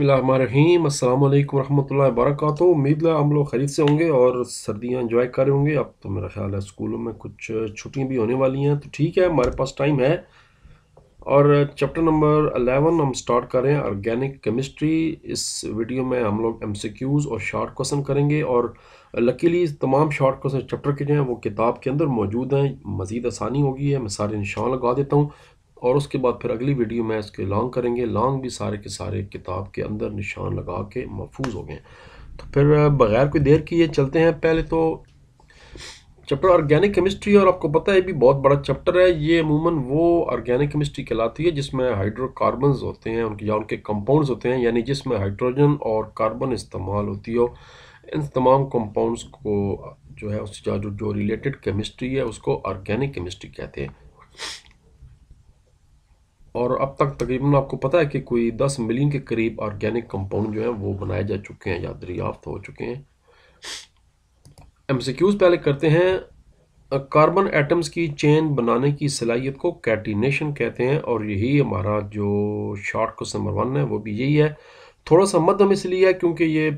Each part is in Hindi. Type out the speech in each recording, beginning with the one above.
बसमीम अल्लाम वरहमल वरक उम्मीद है हम लोग ख़रीद से होंगे और सर्दियाँ इन्जॉय कर रहे होंगे अब तो मेरा ख्याल है स्कूलों में कुछ छुट्टियाँ भी होने वाली हैं तो ठीक है हमारे पास टाइम है और चैप्टर नंबर अलेवन हम स्टार्ट कर रहे हैं ऑर्गेनिक केमिस्ट्री इस वीडियो में हम लोग एम और शॉर्ट क्वेश्चन करेंगे और लकीली तमाम शॉर्ट क्वेश्चन चैप्टर के जो हैं वो किताब के अंदर मौजूद हैं मज़ीद आसानी होगी है मैं सारे निशान लगा देता हूँ और उसके बाद फिर अगली वीडियो में इसके लॉन्ग करेंगे लॉन्ग भी सारे के सारे किताब के अंदर निशान लगा के महफूज हो गए तो फिर बग़ैर कोई देर किए चलते हैं पहले तो चैप्टर ऑर्गेनिक केमिस्ट्री और आपको पता है ये भी बहुत बड़ा चैप्टर है ये अमूमन वो ऑर्गेनिक केमिस्ट्री कहलाती है जिसमें हाइड्रोकार्बन होते हैं उनके या उनके कंपाउंड्स होते हैं यानी जिसमें हाइड्रोजन और कार्बन इस्तेमाल होती हो इन तमाम कंपाउंड्स को जो है उस जो जो रिलेटेड केमिस्ट्री है उसको ऑर्गेनिक केमिस्ट्री कहते हैं और अब तक तकरीबन आपको पता है कि कोई दस मिलियन के करीब ऑर्गेनिक कंपाउंड जो हैं वो बनाए जा चुके हैं या दरियाफ्त हो चुके हैं एम पहले करते हैं कार्बन एटम्स की चेन बनाने की सलाहियत को कैटिनेशन कहते हैं और यही हमारा जो शॉर्ट क्वेश्चन नंबर वन है वो भी यही है थोड़ा सा मध्यम इसलिए है क्योंकि ये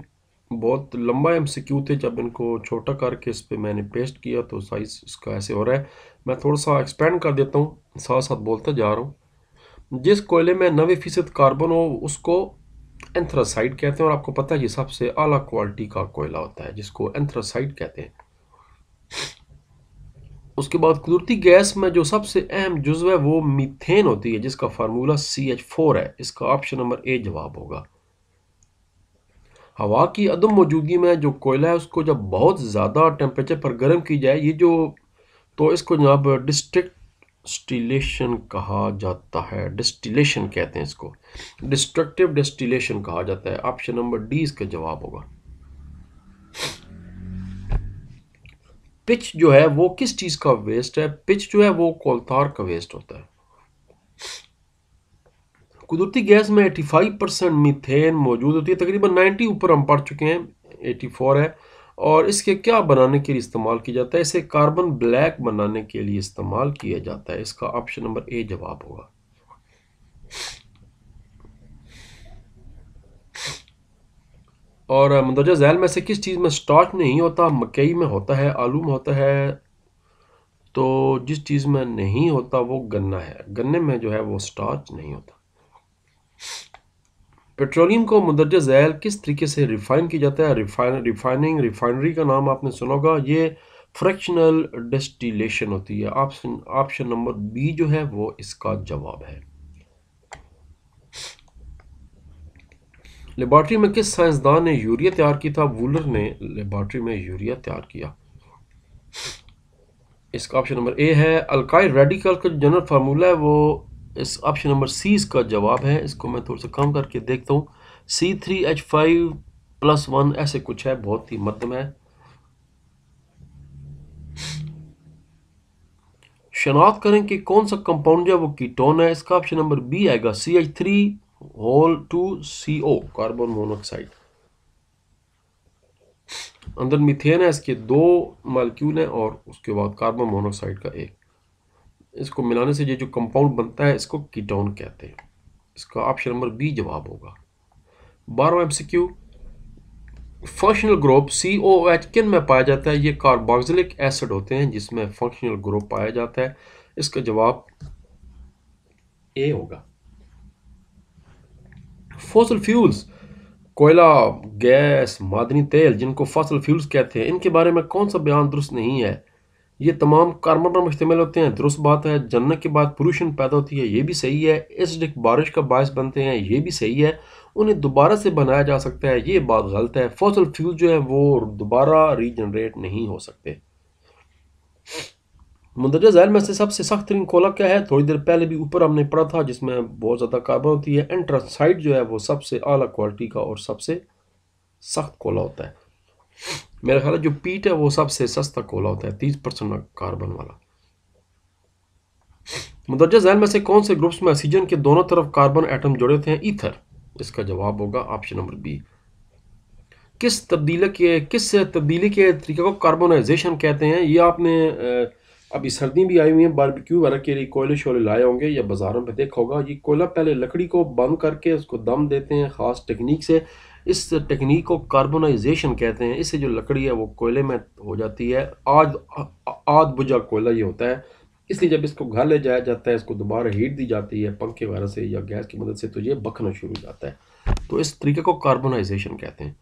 बहुत लंबा एम थे जब इनको छोटा करके इस पर मैंने पेस्ट किया तो साइज़ इसका ऐसे हो रहा है मैं थोड़ा सा एक्सपेंड कर देता हूँ साथ साथ बोलता जा रहा हूँ जिस कोयले में नवे फीसद कार्बन हो उसको एंथ्रासाइड कहते हैं और आपको पता है ये सबसे आला क्वालिटी का कोयला होता है जिसको एंथ्रासाइड कहते हैं उसके बाद कुदरती गैस में जो सबसे अहम जुज्व है वो मीथेन होती है जिसका फार्मूला सी एच फोर है इसका ऑप्शन नंबर ए जवाब होगा हवा की अदम मौजूदगी में जो कोयला है उसको जब बहुत ज़्यादा टेम्परेचर पर गर्म की जाए ये जो तो इसको जनाब डिस्ट्रिक्ट डिस्टिलेशन कहा जाता है डिस्टिलेशन कहते हैं इसको डिस्ट्रक्टिव डिस्टिलेशन कहा जाता है ऑप्शन नंबर डी इसका जवाब होगा पिच जो है वो किस चीज का वेस्ट है पिच जो है वो कोलतार का वेस्ट होता है कुदरती गैस में 85 परसेंट मिथेन मौजूद होती है तकरीबन 90 ऊपर हम पढ़ चुके हैं 84 है और इसके क्या बनाने के लिए इस्तेमाल किया जाता है इसे कार्बन ब्लैक बनाने के लिए इस्तेमाल किया जाता है इसका ऑप्शन नंबर ए जवाब होगा और मंदरजा जैल में से किस चीज़ में स्टॉच नहीं होता मकई में होता है आलू में होता है तो जिस चीज़ में नहीं होता वो गन्ना है गन्ने में जो है वो स्टार्च नहीं होता पेट्रोलियम को मदरज झैल किस तरीके से रिफ़ाइन किया जाता है रिफाइन रिफाइनिंग रिफाइनरी का नाम आपने सुना होगा ये फ्रैक्शनल डिस्टिलेशन होती है ऑप्शन ऑप्शन नंबर बी जो है वो इसका जवाब है लेबॉर्ट्री में किस साइंसदान ने यूरिया तैयार किया था वूलर ने लेबॉर्ट्री में यूरिया तैयार किया इसका ऑप्शन नंबर ए है अलकाई रेडिकल का जनरल फार्मूला है वो इस ऑप्शन नंबर सी इसका जवाब है इसको मैं थोड़ा सा कम करके देखता हूँ C three H five plus one ऐसे कुछ है बहुत ही मध्यम है शनाख्त करें कि कौन सा कंपाउंड जो है वो कीटोन है इसका ऑप्शन नंबर बी आएगा C H three whole two C O carbon monoxide अंदर मीथेन है इसके दो मालिक्यूल हैं और उसके बाद कार्बन मोनोक्साइड का एक इसको मिलाने से ये जो कंपाउंड बनता है इसको कीटोन कहते हैं इसका ऑप्शन नंबर बी जवाब होगा बारहवा MCQ functional group C O H किन में पाया जाता है ये कार्बोक्सिलिक एसिड होते हैं जिसमें फंक्शनल ग्रुप पाया जाता है इसका जवाब ए होगा फॉसल फ्यूल्स कोयला गैस मादनी तेल जिनको फॉसल फ्यूल्स कहते हैं इनके बारे में कौन सा बयान दुरुस्त नहीं है ये तमाम कार्बन पर मुश्तमिल होते हैं दुरुस्त बात है जन्नत के बाद पुरुषन पैदा होती है ये भी सही है इस डिक बारिश का बायस बनते हैं ये भी सही है उन्हें दोबारा से बनाया जा सकता है ये बात गलत है फसल फ्यूल जो है वो दोबारा रीजनरेट नहीं हो सकते मंदरजा जैल में से सबसे सख्त तरीन कोला क्या है थोड़ी देर पहले भी ऊपर हमने पढ़ा था जिसमें बहुत ज़्यादा कार्बन होती है एंट्रासाइड जो है वो सबसे अली क्वालिटी का और सबसे सख्त कोला होता है मेरे ख्याल है जो पीट है वो सबसे सस्ता कोला होता है तीस परसेंट कार्बन वाला मुदरजा जहन में से कौन से ग्रुप्स में ऑक्सीजन के दोनों तरफ कार्बन एटम जुड़े थे ईथर इसका जवाब होगा ऑप्शन नंबर बी किस तब्दील के किस तब्दीली के तरीके को कार्बोनाइजेशन कहते हैं ये आपने अभी सर्दी भी आई हुई है बारबेक्यू वगैरह के लिए कोयले शोले लाए होंगे या बाज़ारों में देखा होगा ये कोयला पहले लकड़ी को बंद करके उसको दम देते हैं ख़ास टेक्निक से इस टेक्निक को कार्बोनाइजेशन कहते हैं इससे जो लकड़ी है वो कोयले में हो जाती है आज आद बुझा कोयला ये होता है इसलिए जब इसको घर ले जाया जाता है इसको दोबारा हीट दी जाती है पंखे वगैरह से या गैस की मदद से तो ये बखना शुरू हो जाता है तो इस तरीके को कार्बोनाइजेशन कहते हैं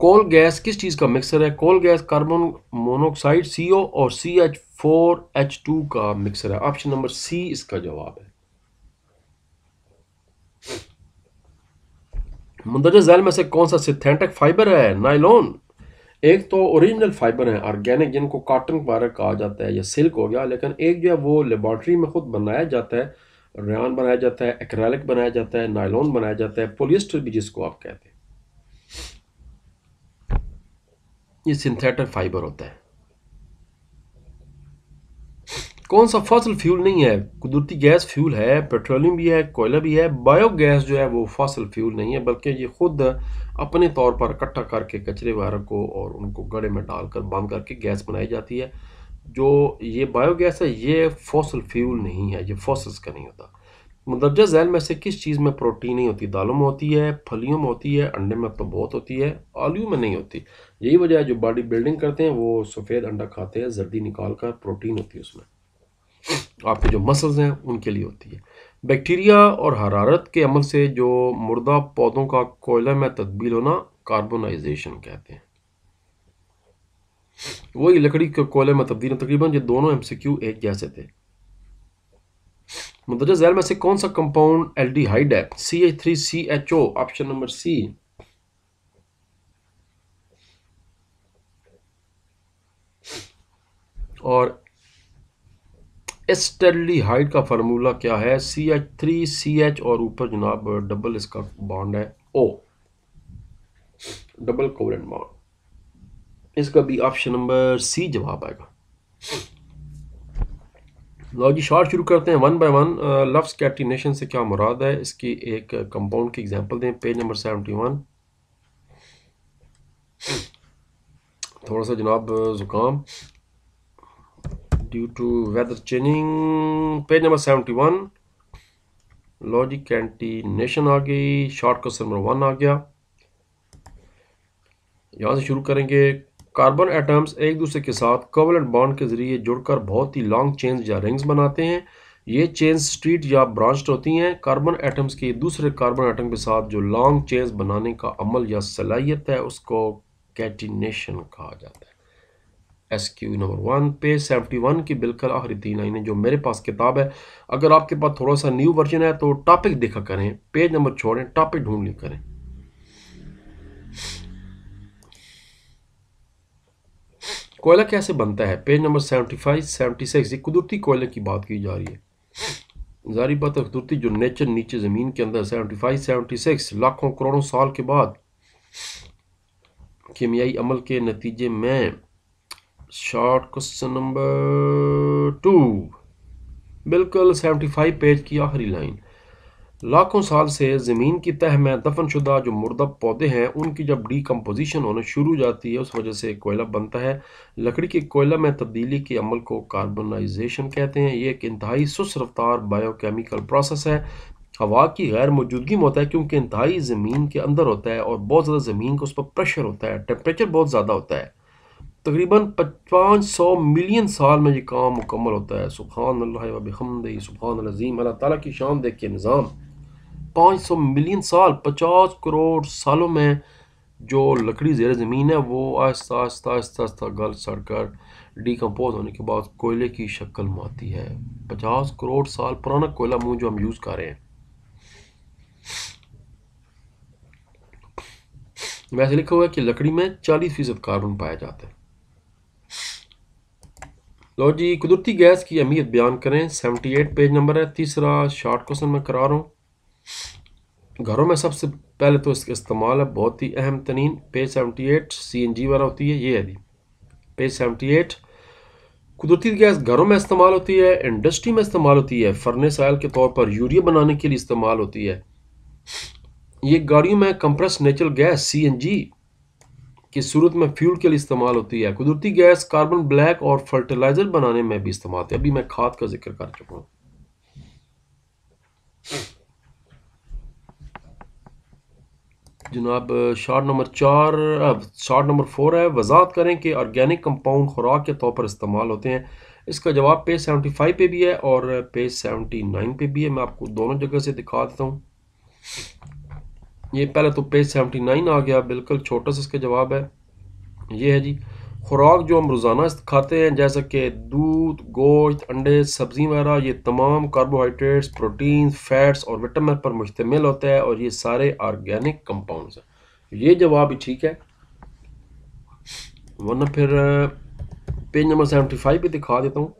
कोल गैस किस चीज़ का मिक्सर है coal gas carbon monoxide C और C H four H two का मिक्सर है ऑप्शन नंबर सी इसका जवाब है मंदरजा जैल में से कौन सा सिंथेटिक फाइबर है नाइलॉन एक तो ओरिजिनल फाइबर है ऑर्गेनिक जिनको काटन बारह कहा जाता है या सिल्क हो गया लेकिन एक जो है वो लेबॉर्ट्री में खुद बनाया जाता है रेन बनाया जाता है एक्रैलिक बनाया जाता है नाइलॉन बनाया जाता है पोलियस्टर भी जिसको आप कहते हैं ये सिंथेटिक फाइबर होता है कौन सा फॉसल फ्यूल नहीं है कुदरती गैस फ्यूल है पेट्रोलियम भी है कोयला भी है बायोगैस जो है वो फॉसल फ्यूल नहीं है बल्कि ये खुद अपने तौर पर इकट्ठा करके कचरे वगैरह को और उनको गड़े में डालकर बंद करके गैस बनाई जाती है जो ये बायोगैस है ये फॉसल फ्यूल नहीं है ये फॉसल्स का नहीं होता मुदर्जा मतलब जैल में से किस चीज़ में प्रोटीन नहीं होती दालों में होती है फलियों में होती है अंडे में तो बहुत होती है आलू में नहीं होती यही वजह है जो बॉडी बिल्डिंग करते हैं वो सफ़ेद अंडा खाते हैं जर्दी निकाल कर प्रोटीन होती है उसमें आपके जो मसल्स हैं उनके लिए होती है बैक्टीरिया और हरारत के अमल से जो मुर्दा पौधों का कोयला में तब्दील होना कार्बोनाइजेशन कहते हैं वही लकड़ी के कोयले में तब्दील तकरीबन ये दोनों एम सी क्यू एक जैसे थे मुंदरजा जैल में से कौन सा कंपाउंड एल डी हाइड है C H three C H O option number C और स्टेडली हाइट का फार्मूला क्या है C H three C H और ऊपर जनाब डबल इसका बॉन्ड है ओ डबल कोवेलेंट बॉन्ड इसका भी ऑप्शन नंबर सी जवाब आएगा लो जी शॉर्ट शुरू करते हैं वन बाय वन लफ्स कैटिनेशन से क्या मुराद है इसकी एक कंपाउंड की एग्जांपल दें पेज नंबर सेवेंटी वन थोड़ा सा जनाब uh, ज़ुकाम due to weather changing page number 71 logic catenation आ गई शॉर्ट क्वेश्चन नंबर वन आ गया यहाँ से शुरू करेंगे कार्बन एटम्स एक दूसरे के साथ कोवलेंट बॉन्ड के जरिए जुड़कर बहुत ही लॉन्ग चेन्स या रिंग्स बनाते हैं ये चेन्स स्ट्रीट या ब्रांच होती हैं कार्बन एटम्स के दूसरे कार्बन एटम के साथ जो लॉन्ग चेन्स बनाने का अमल या सलाहियत है उसको कैटिनेशन कहा जाता है S Q number one page seventy one की बिल्कुल आखिरी तीन लाइनें जो मेरे पास किताब है अगर आपके पास थोड़ा सा न्यू वर्जन है तो टॉपिक देखा करें पेज नंबर छोड़ें टॉपिक ढूंढ लिया करें कोयला कैसे बनता है page number seventy five seventy six ये कुदरती कोयले की बात की जा रही है जारी बात है कुदरती जो नेचर नीचे ज़मीन के अंदर सेवेंटी फाइव सेवेंटी सिक्स लाखों करोड़ों साल के बाद कीमियाई अमल के नतीजे में शॉर्ट क्वेश्चन नंबर टू बिल्कुल सेवेंटी फाइव पेज की आखिरी लाइन लाखों साल से ज़मीन की तह में दफन शुदा जो मुर्दा पौधे हैं उनकी जब डीकम्पोजिशन होना शुरू हो जाती है उस वजह से कोयला बनता है लकड़ी के कोयला में तब्दीली के अमल को कार्बनाइजेशन कहते हैं ये एक इंतहाई सुस रफ्तार बायोकेमिकल प्रोसेस है हवा की गैर मौजूदगी में होता है क्योंकि इंतहाई ज़मीन के अंदर होता है और बहुत ज़्यादा ज़मीन का उस पर प्रेशर होता है टेम्परेचर बहुत ज़्यादा होता है तकरीबन पाँच सौ मिलियन साल में ये काम मुकम्मल होता है सुबहान अल्लाहमद सुबहान अजीम अल्लाह ताली की शान देख के निज़ाम पाँच सौ मिलियन साल पचास करोड़ सालों में जो लकड़ी जेर ज़मीन है वो आहिस्ता आहिस्ता आहिस्ता आहिस्ता गल सड़ कर डिकम्पोज होने के बाद कोयले की शक्ल में आती है पचास करोड़ साल पुराना कोयला मुँह जो हम यूज़ कर रहे हैं वैसे लिखा हुआ है कि लकड़ी में चालीस फीसद कार्बन पाया जाता है लो जी कुदरती गैस की अहमियत बयान करें सेवेंटी एट पेज नंबर है तीसरा शार्ट क्वेश्चन मैं करा रहा हूँ घरों में सबसे पहले तो इसका इस्तेमाल है बहुत ही अहम तरीन page seventy eight C N G वाला होती है ये है जी पेज सेवेंटी एट कुदरती गैस घरों में इस्तेमाल होती है इंडस्ट्री में इस्तेमाल होती है फर्नेस आयल के तौर पर यूरिया बनाने के लिए इस्तेमाल होती है ये गाड़ियों में compress natural gas C N G कि सूरत में फ्यूल के लिए इस्तेमाल होती है कुदरती गैस कार्बन ब्लैक और फर्टिलाइज़र बनाने में भी इस्तेमाल होती है अभी मैं खाद का जिक्र कर चुका हूँ जनाब शार्ट नंबर चार शार्ट नंबर फोर है वजात करें कि ऑर्गेनिक कंपाउंड खुराक के तौर पर इस्तेमाल होते हैं इसका जवाब पेज सेवेंटी फाइव पे भी है और पेज सेवेंटी नाइन पे भी है मैं आपको दोनों जगह से दिखा देता हूँ ये पहले तो पेज सेवेंटी नाइन आ गया बिल्कुल छोटा सा इसका जवाब है ये है जी खुराक जो हम रोज़ाना खाते हैं जैसे कि दूध गोश्त अंडे सब्ज़ी वगैरह ये तमाम कार्बोहाइड्रेट्स प्रोटीन फैट्स और विटामिन पर मुश्तमिल होता है और ये सारे आर्गेनिक कंपाउंड्स हैं तो ये जवाब ही ठीक है वरना फिर पेज नंबर सेवेंटी फाइव भी दिखा देता हूँ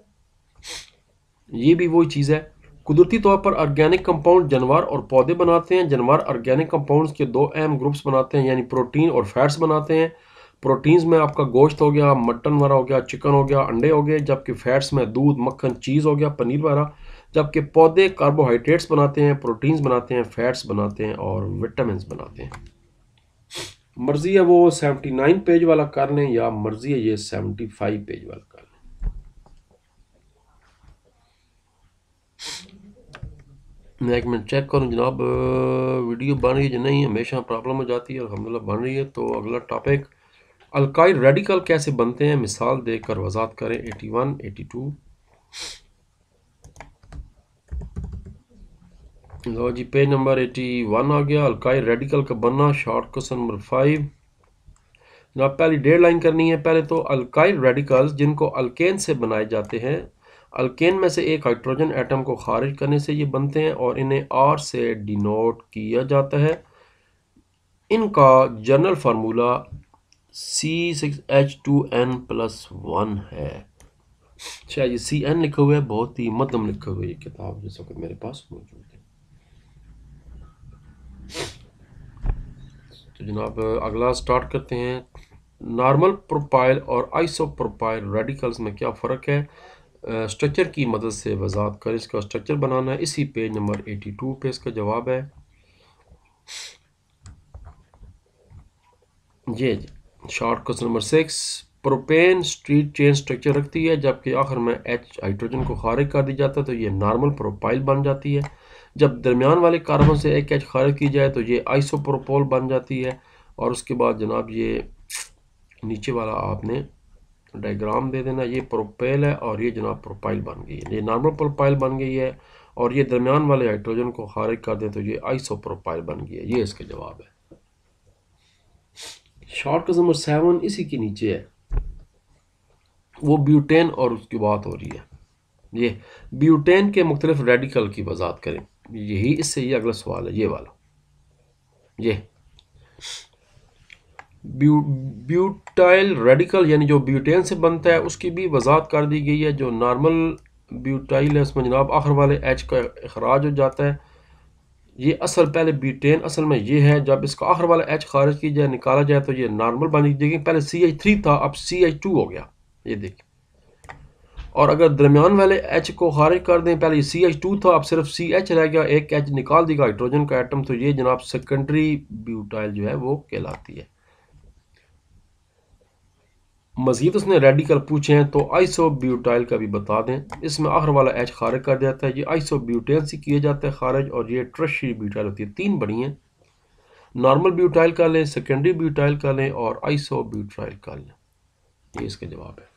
ये भी वही चीज़ है कुदरती तौर पर ऑर्गेनिक कंपाउंड जानवर और पौधे बनाते हैं जानवर ऑर्गेनिक कंपाउंड्स के दो अहम ग्रुप्स बनाते हैं यानी प्रोटीन और फैट्स बनाते हैं प्रोटीन्स में आपका गोश्त हो गया मटन वगैरह हो गया चिकन हो गया अंडे हो गए जबकि फैट्स में दूध मक्खन चीज़ हो गया पनीर वगैरह जबकि पौधे कार्बोहाइड्रेट्स बनाते हैं प्रोटीन्स बनाते हैं फैट्स बनाते हैं और विटामिन बनाते हैं मर्जी है वो सेवेंटी नाइन पेज वाला कर लें या मर्जी है ये सेवेंटी फाइव पेज वाला मैं एक मिनट चेक करूँ जनाब वीडियो बन रही है नहीं हमेशा प्रॉब्लम हो जाती है अलहमदिल्ला बन रही है तो अगला टॉपिक अलकाई रेडिकल कैसे बनते हैं मिसाल देख कर वजात करें एटी एटी टू लो जी पेज नंबर एटी वन आ गया अलकाई रेडिकल का बनना शॉर्ट क्वेश्चन नंबर फाइव जनाब पहली डेढ़ लाइन करनी है पहले तो अलकाई रेडिकल्स जिनको अल्केन से बनाए जाते हैं अल्केन में से एक हाइड्रोजन एटम को खारिज करने से ये बनते हैं और इन्हें आर से डिनोट किया जाता है इनका general formula C six H two N plus one है अच्छा ये सी एन लिखे हुए है बहुत ही मध्यम लिखे हुए ये किताब जिस वक्त मेरे पास मौजूद है तो जनाब अगला स्टार्ट करते हैं नॉर्मल प्रोपाइल और आइसो प्रोपाइल रेडिकल्स में क्या फ़र्क है स्ट्रक्चर की मदद से वजात कर इसका स्ट्रक्चर बनाना है इसी पेज नंबर 82 पे इसका जवाब है ये short question number six propane straight chain structure रखती है जबकि आखिर में एच हाइड्रोजन को खारिज कर दिया जाता है तो ये नॉर्मल प्रोपाइल बन जाती है जब दरमियान वाले कार्बन से एक एच खारिज की जाए तो ये आइसोप्रोपोल बन जाती है और उसके बाद जनाब ये नीचे वाला आपने डायग्राम दे देना ये प्रोपेल है और ये जनाब प्रोपाइल बन गई है ये नॉर्मल प्रोपाइल बन गई है और ये दरमियान वाले हाइड्रोजन को खारिज कर दें तो ये आइसो प्रोपाइल बन गई है ये इसका जवाब है शॉर्ट कज नंबर सेवन इसी के नीचे है वो ब्यूटेन और उसकी बात हो रही है ये ब्यूटेन के मुख्तलिफ रेडिकल की वजात करें यही इससे ये अगला सवाल है ये वाला ये ब्यू ब्यूटाइल रेडिकल यानी जो ब्यूटेन से बनता है उसकी भी वजाहत कर दी गई है जो नॉर्मल ब्यूटाइल है उसमें जनाब आखिर वाले एच का अखराज हो जाता है ये असल पहले ब्यूटेन असल में ये है जब इसका आखिर वाला एच खारिज किया जाए निकाला जाए तो ये नॉर्मल बन देखिए पहले सी एच थ्री था अब सी एच टू हो गया ये देखिए और अगर दरमियान वाले एच को खारिज कर दें पहले सी एच टू था अब सिर्फ सी एच रह गया एक एच निकाल देगा हाइड्रोजन का आइटम तो ये जनाब सेकेंडरी ब्यूटाइल जो है वो कहलाती है मज़ीद उसने रेडिकल पूछे हैं तो आइसो ब्यूटाइल का भी बता दें इसमें आखिर वाला एच खारिज कर जाता है ये आइसो ब्यूटेन से किया जाता है खारिज और ये ट्रशी ब्यूटाइल होती है तीन बड़ी हैं नॉर्मल ब्यूटाइल का लें सेकेंडरी ब्यूटाइल का लें और आइसो ब्यूटाइल का लें ये इसका जवाब है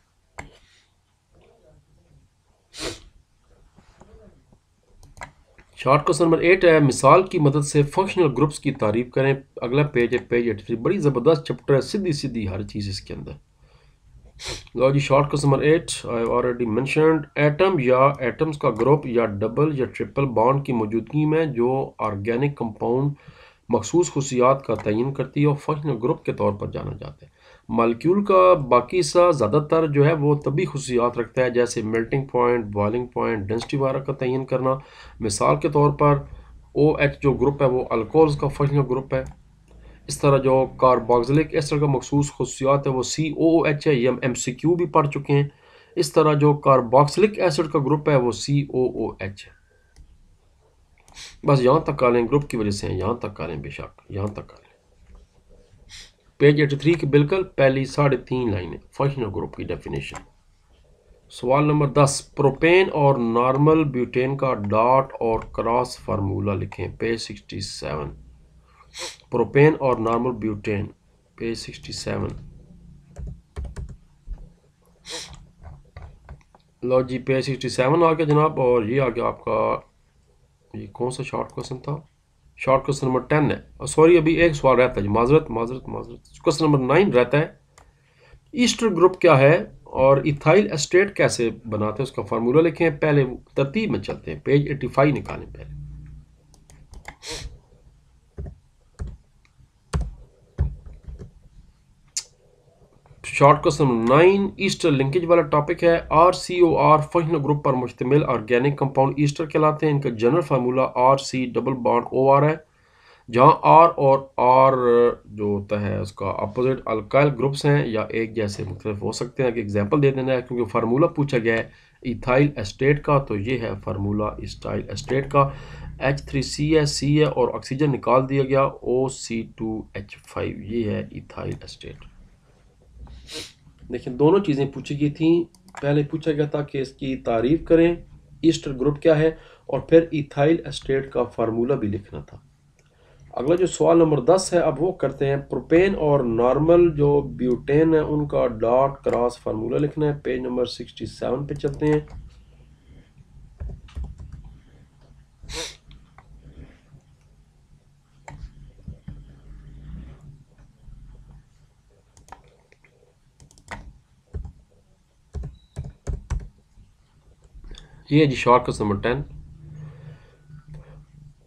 शॉर्ट क्वेश्चन नंबर एट है मिसाल की मदद से फंक्शनल ग्रुप्स की तारीफ करें अगला पेज है पेज एट बड़ी ज़बरदस्त चैप्टर है सीधी सीधी हर चीज़ इसके अंदर लो जी short question number eight I already mentioned atom या एटम्स का ग्रुप या डबल या ट्रिपल बॉन्ड की मौजूदगी में जो ऑर्गेनिक कंपाउंड मखसूस खसूसियात का तयन करती है और फंक्शनल ग्रुप के तौर पर जाना जाता है मालिक्यूल का बाकी सा ज़्यादातर जो है वो तभी खसूसियात रखता है जैसे melting point boiling point density वगैरह का तयन करना मिसाल के तौर पर ओ OH एच जो ग्रुप है वो अल्कोहल्स का फंक्शनल ग्रुप है इस तरह जो कार्बोक्सिलिक एसिड का मखसूस खसूसियात है वो सी ओ ओ एच है ये हम एम सी क्यू भी पढ़ चुके हैं इस तरह जो कार्बोक्सिलिक एसिड का ग्रुप है वो सी ओ ओ एच है बस यहाँ तक आ लें ग्रुप की वजह से हैं यहाँ तक आ लें बेशक यहाँ तक आ लें पेज एटी थ्री की बिल्कुल पहली साढ़े तीन है फंक्शनल ग्रुप की डेफिनेशन सवाल नंबर दस प्रोपेन और नॉर्मल ब्यूटेन का डॉट और क्रॉस फार्मूला लिखें पेज सिक्सटी सेवन प्रोपेन और normal butane page sixty seven लो जी पेज सिक्सटी सेवन आ गया जनाब और ये आ गया आपका ये कौन सा शॉर्ट क्वेश्चन था शॉर्ट क्वेश्चन नंबर टेन है और सॉरी अभी एक सवाल रहता है जी माजरत माजरत माजरत क्वेश्चन नंबर नाइन रहता है ईस्टर ग्रुप क्या है और इथाइल एस्टेट कैसे बनाते हैं उसका फार्मूला लिखे हैं पहले तरतीब में चलते हैं पेज एट्टी फाइव निकालें पहले short question nine ester linkage वाला टॉपिक है R C O R functional group पर मुश्तमिल ऑर्गेनिक कंपाउंड ईस्टर कहलाते हैं इनका general formula R C double bond O R है जहाँ आर और आर जो होता है उसका अपोजिट अल्काइल ग्रुप्स हैं या एक जैसे मुख्तलिफ हो सकते हैं कि एग्जाम्पल दे देना है क्योंकि फार्मूला पूछा गया है इथाइल एस्टेट का तो ये है फार्मूला इस्टाइल एस्टेट का एच थ्री सी है सी है और ऑक्सीजन निकाल दिया गया O C two H five ये है इथाइल एस्टेट देखिए दोनों चीज़ें पूछी गई थी पहले पूछा गया था कि इसकी तारीफ करें ईस्टर ग्रुप क्या है और फिर इथाइल एस्टेट का फार्मूला भी लिखना था अगला जो सवाल नंबर दस है अब वो करते हैं प्रोपेन और नॉर्मल जो ब्यूटेन है उनका डॉट क्रॉस फार्मूला लिखना है पेज नंबर सिक्सटी सेवन पे चलते हैं ये है जी short question number ten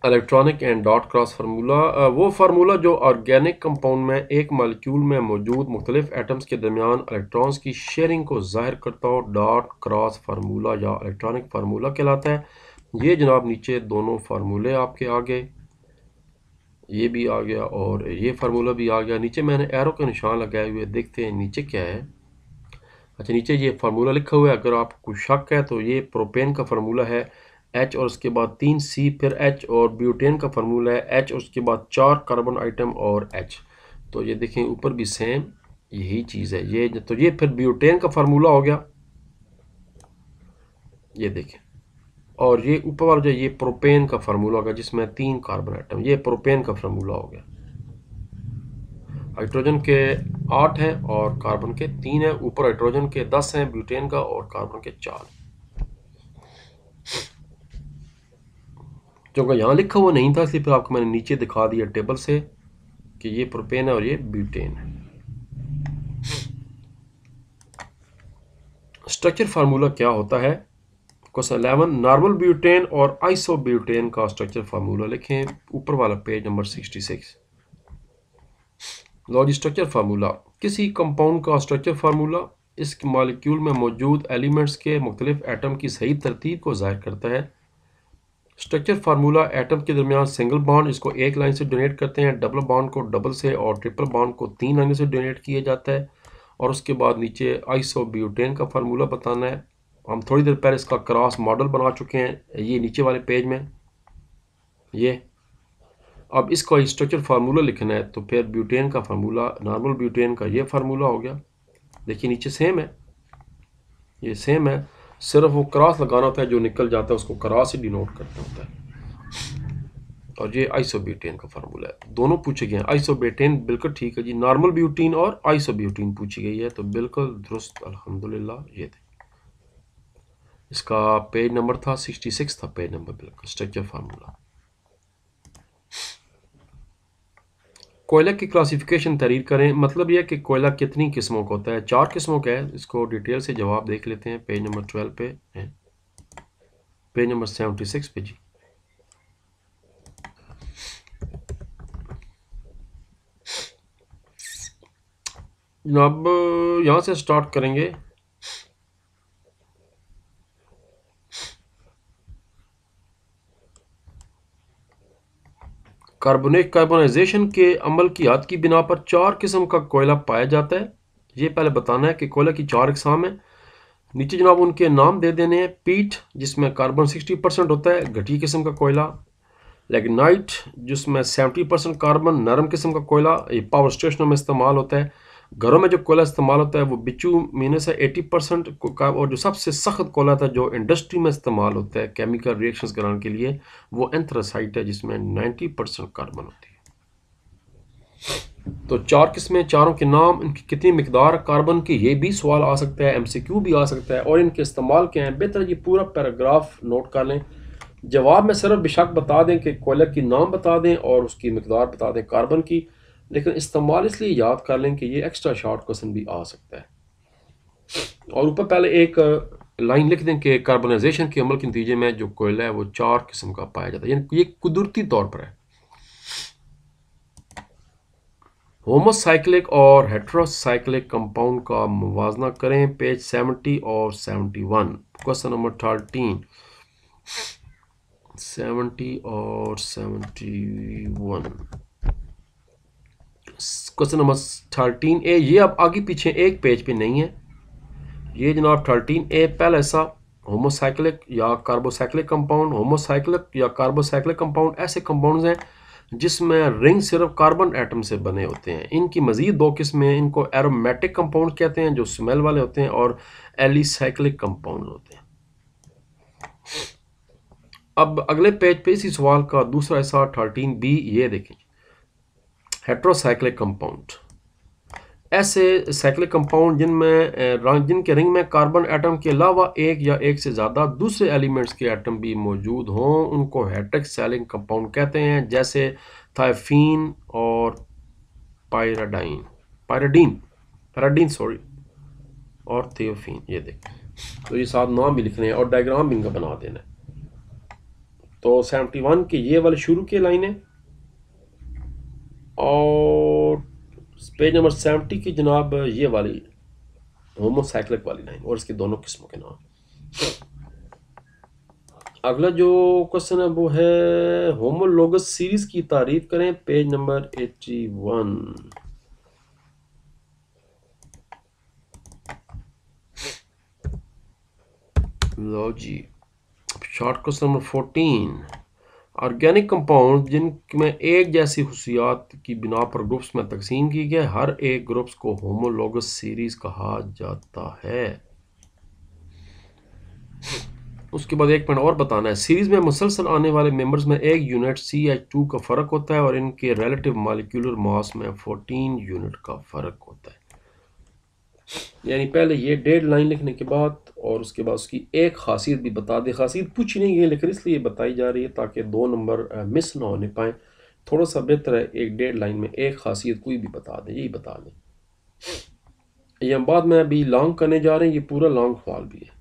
electronic and dot cross formula वो फार्मूला जो ऑर्गेनिक कंपाउंड में एक मालिक्यूल में मौजूद मुख्तलिफ एटम्स के दरमियान इलेक्ट्रॉन्स की शेयरिंग को जाहिर करता हो डॉट क्रॉस फार्मूला या इलेक्ट्रॉनिक फार्मूला कहलाता है ये जनाब नीचे दोनों फार्मूले आपके आ गए ये भी आ गया और ये फार्मूला भी आ गया नीचे मैंने एरो के निशान लगाए हुए देखते हैं नीचे क्या है अच्छा नीचे ये फार्मूला लिखा हुआ है अगर आपको शक है तो ये प्रोपेन का फार्मूला है एच और उसके बाद तीन सी फिर एच और ब्यूटेन का फार्मूला है एच और उसके बाद चार कार्बन आइटम और एच तो ये देखें ऊपर भी सेम यही चीज़ है ये तो ये फिर ब्यूटेन का फार्मूला हो गया ये देखें और ये ऊपर वाला जो ये प्रोपेन का फार्मूला होगा जिसमें तीन कार्बन आइटम ये प्रोपेन का फार्मूला हो गया हाइड्रोजन के आठ हैं और कार्बन के तीन हैं ऊपर हाइड्रोजन के दस हैं ब्यूटेन का और कार्बन के चार जो का यहाँ लिखा हुआ नहीं था इसलिए फिर आपको मैंने नीचे दिखा दिया टेबल से कि ये प्रोपेन है और ये ब्यूटेन है स्ट्रक्चर फार्मूला क्या होता है क्वेश्चन अलेवन नॉर्मल ब्यूटेन और आइसो ब्यूटेन का स्ट्रक्चर फार्मूला लिखें ऊपर वाला पेज नंबर सिक्सटी सिक्स लॉज स्ट्रक्चर फार्मूला किसी कंपाउंड का स्ट्रक्चर फार्मूला इस मालिक्यूल में मौजूद एलिमेंट्स के मुख्तलिफ एटम की सही तरतीब को ज़ाहिर करता है स्ट्रक्चर फार्मूला एटम के दरमियान सिंगल बॉन्ड इसको एक लाइन से डोनेट करते हैं डबल बॉन्ड को डबल से और ट्रिपल बॉन्ड को तीन लाइन से डोनेट किया जाता है और उसके बाद नीचे आइसोब्यूटेन का फार्मूला बताना है हम थोड़ी देर पहले इसका क्रॉस मॉडल बना चुके हैं ये नीचे वाले पेज में ये अब इसका स्ट्रक्चर फार्मूला लिखना है तो फिर ब्यूटेन का फार्मूला नॉर्मल ब्यूटेन का ये फार्मूला हो गया देखिए नीचे सेम है ये सेम है सिर्फ वो क्रॉस लगाना होता है जो निकल जाता है उसको क्रॉस ही डिनोट करना होता है और ये आइसोब्यूटेन का फार्मूला है दोनों पूछे गए हैं आइसोब्यूटेन बिल्कुल ठीक है जी नॉर्मल ब्यूटीन और आइसोब्यूटीन पूछी गई है तो बिल्कुल दुरुस्त अल्हम्दुलिल्लाह ये थे इसका पेज नंबर था सिक्सटी सिक्स था पेज नंबर बिल्कुल स्ट्रक्चर फार्मूला कोयला की क्लासिफिकेशन तहरीर करें मतलब यह कि कोयला कितनी किस्मों का होता है चार किस्मों का है इसको डिटेल से जवाब देख लेते हैं पेज नंबर ट्वेल्व पे है पेज नंबर सेवेंटी सिक्स पे जी अब यहाँ से स्टार्ट करेंगे कार्बोनिक कार्बोनाइजेशन के अमल की याद की बिना पर चार किस्म का कोयला पाया जाता है ये पहले बताना है कि कोयला की चार इकसाम है नीचे जनाब उनके नाम दे देने हैं पीठ जिसमें कार्बन 60 परसेंट होता है घटी किस्म का कोयला लेगनाइट जिसमें 70 परसेंट कार्बन नरम किस्म का कोयला ये पावर स्टेशनों में इस्तेमाल होता है घरों में जो कोयला इस्तेमाल होता है वो बिचू बिचूमीने से 80 परसेंट का और जो सबसे सख्त कोयला था जो इंडस्ट्री में इस्तेमाल होता है केमिकल रिएक्शंस कराने के लिए वो एंथ्रासाइट है जिसमें 90 परसेंट कार्बन होती है तो चार किस्में चारों के नाम इनकी कितनी मकदार कार्बन की ये भी सवाल आ सकता है क्यू भी आ सकता है और इनके इस्तेमाल क्या हैं बेहतर ये पूरा पैराग्राफ नोट कर लें जवाब में सिर्फ बेशक बता दें कि कोयला की नाम बता दें और उसकी मकदार बता दें कार्बन की लेकिन इस्तेमाल इसलिए याद कर लें कि ये एक्स्ट्रा शॉर्ट क्वेश्चन भी आ सकता है और ऊपर पहले एक लाइन लिख दें कि कार्बनाइजेशन के अमल के नतीजे में जो कोयला है वो चार किस्म का पाया जाता है यानी ये कुदरती तौर पर है होमोसाइक्लिक और हेट्रोसाइक्लिक कंपाउंड का मुवजना करें पेज 70 और 71 क्वेश्चन नंबर थर्टीन सेवेंटी और seventy one question number thirteen A ये अब आगे पीछे एक पेज पे नहीं है ये जनाब थर्टीन ए पहला ऐसा होमोसाइक्लिक या कार्बोसाइक्लिक कंपाउंड होमोसाइक्लिक या कार्बोसाइक्लिक कंपाउंड ऐसे कंपाउंड्स हैं जिसमें रिंग सिर्फ कार्बन एटम से बने होते हैं इनकी मज़ीद दो किस्में हैं इनको एरोमेटिक कंपाउंड कहते हैं जो स्मेल वाले होते हैं और एलिसाइक्लिक कंपाउंड होते हैं अब अगले पेज पे इसी सवाल का दूसरा हिस्सा थर्टीन बी ये देखें हेट्रोसाइक्लिक कंपाउंड ऐसे साइक्लिक कंपाउंड जिनमें जिनके रिंग में कार्बन एटम के अलावा एक या एक से ज़्यादा दूसरे एलिमेंट्स के एटम भी मौजूद हों उनको हेट्रिक सेलिंग कंपाउंड कहते हैं जैसे थाइफीन और पायराडाइन पायराडीन पैराडीन सॉरी और थियोफीन ये देखें तो ये साथ नाम भी लिखने हैं और डायग्राम भी इनका बना देना है तो सेवेंटी वन के ये वाले शुरू के लाइने और पेज नंबर सेवेंटी की जनाब ये वाली होमोसाइक्लिक वाली लाइन और इसके दोनों किस्मों के नाम अगला जो क्वेश्चन है वो है होमोलोगस सीरीज की तारीफ करें पेज नंबर एट्टी वन लो जी short question number fourteen organic compound जिनमें एक जैसी खसूसियात की बिना पर ग्रुप्स में तकसीम की गई हर एक ग्रुप्स को होमोलोगस सीरीज कहा जाता है उसके बाद एक पॉइंट और बताना है सीरीज में मुसलसल आने वाले मेंबर्स में एक यूनिट सी एच टू का फ़र्क होता है और इनके रिलेटिव मालिक्यूलर मास में फोर्टीन यूनिट का फ़र्क होता है यानी पहले ये डेढ़ लाइन लिखने के बाद और उसके बाद उसकी एक खासियत भी बता दे खासियत पूछ नहीं गई लेकिन इसलिए बताई जा रही है ताकि दो नंबर मिस ना होने पाए थोड़ा सा बेहतर है एक डेढ़ लाइन में एक खासियत कोई भी बता दें यही बता दें ये बाद में अभी लॉन्ग करने जा रहे हैं ये पूरा लॉन्ग फॉल भी है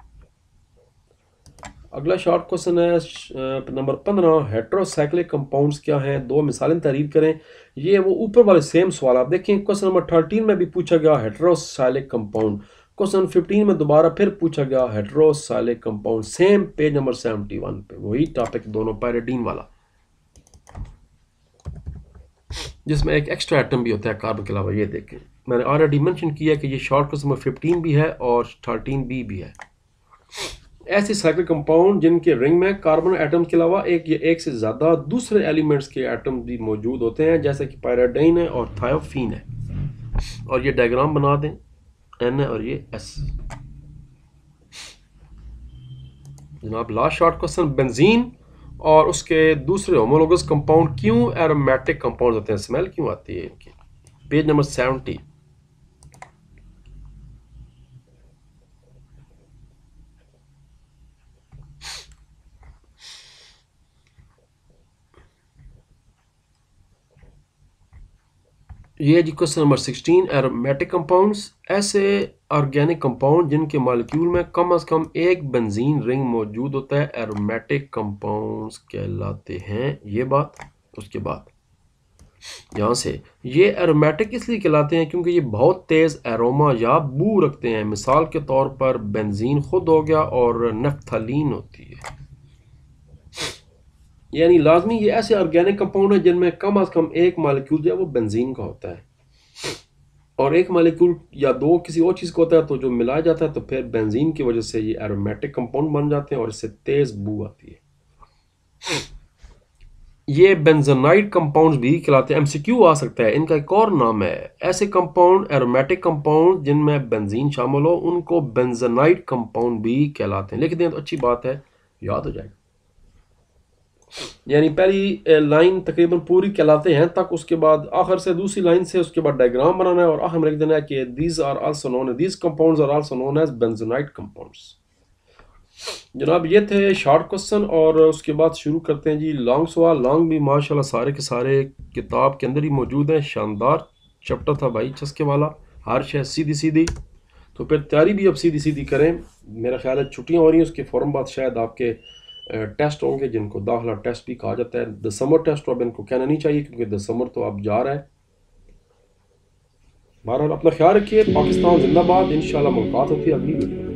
अगला शॉर्ट क्वेश्चन है नंबर पंद्रह हेट्रोसाइक्लिक कंपाउंड्स क्या हैं दो मिसालें तहरीर करें ये वो ऊपर वाले सेम सवाल आप देखें क्वेश्चन नंबर थर्टीन में भी पूछा गया हेट्रोसाइलिक कंपाउंड क्वेश्चन फिफ्टीन में दोबारा फिर पूछा गया heterocyclic compound same page number seventy one पे वही टॉपिक दोनों पैरेडीन वाला जिसमें एक एक्स्ट्रा आइटम भी होता है कार्बन के अलावा ये देखें मैंने ऑलरेडी मैंशन किया कि ये शॉर्ट क्वेश्चन नंबर फिफ्टीन भी है और थर्टीन बी भी है ऐसे साइक्लिक कंपाउंड जिनके रिंग में कार्बन एटम्स के अलावा एक या एक से ज़्यादा दूसरे एलिमेंट्स के एटम भी मौजूद होते हैं जैसे कि पायराडाइन है और थायोफीन है और ये डायग्राम बना दें एन है और ये एस जनाब लास्ट शॉर्ट क्वेश्चन बेंजीन और उसके दूसरे होमोलोगस कंपाउंड क्यों एरोमेटिक कंपाउंड होते हैं स्मेल क्यों आती है इनकी पेज नंबर सेवेंटी ये जी question number sixteen aromatic compounds ऐसे ऑर्गेनिक कंपाउंड जिनके मालिक्यूल में कम अज कम एक बेंजीन रिंग मौजूद होता है एरोमेटिक कंपाउंड्स कहलाते हैं ये बात उसके बाद यहाँ से ये एरोमेटिक इसलिए कहलाते हैं क्योंकि ये बहुत तेज़ एरोमा या बू रखते हैं मिसाल के तौर पर बेंजीन खुद हो गया और नफ्थलीन होती है यानी लाजमी ये ऐसे ऑर्गेनिक कंपाउंड है जिनमें कम अज़ कम एक मालिक्यूल जो है वो बेंजीन का होता है और एक मालिक्यूल या दो किसी और चीज़ का होता है तो जो मिलाया जाता है तो फिर बेंजीन की वजह से ये एरोमेटिक कंपाउंड बन जाते हैं और इससे तेज़ बू आती है ये बेंजनाइट कंपाउंड्स भी खिलाते हैं एमसीक्यू आ सकता है इनका एक और नाम है ऐसे कंपाउंड एरोमेटिक कंपाउंड जिनमें बेंजीन शामिल हो उनको बेंजनाइट कंपाउंड भी कहलाते हैं लिख दें तो अच्छी बात है याद हो जाएगा यानी पहली लाइन तकरीबन पूरी कहलाते हैं तक उसके बाद आखिर से दूसरी लाइन से उसके बाद डायग्राम बनाना है और आखिर लिख देना है कि these are also known these compounds are also known as benzenoid compounds जनाब ये थे शॉर्ट क्वेश्चन और उसके बाद शुरू करते हैं जी लॉन्ग सवाल लॉन्ग भी माशाल्लाह सारे के सारे किताब के अंदर ही मौजूद हैं शानदार चैप्टर था भाई चस्के वाला हर शह सीधी सीधी तो फिर तैयारी भी अब सीधी सीधी करें मेरा ख्याल है छुट्टियाँ हो रही हैं उसके फ़ौरन बाद शायद आपके टेस्ट होंगे जिनको दाखिला टेस्ट भी कहा जाता है दिसंबर टेस्ट तो अब इनको कहना नहीं चाहिए क्योंकि दिसंबर तो अब जा रहा है बहरहाल अपना ख्याल रखिए पाकिस्तान जिंदाबाद इन शाला मुलाकात होती है अगली वीडियो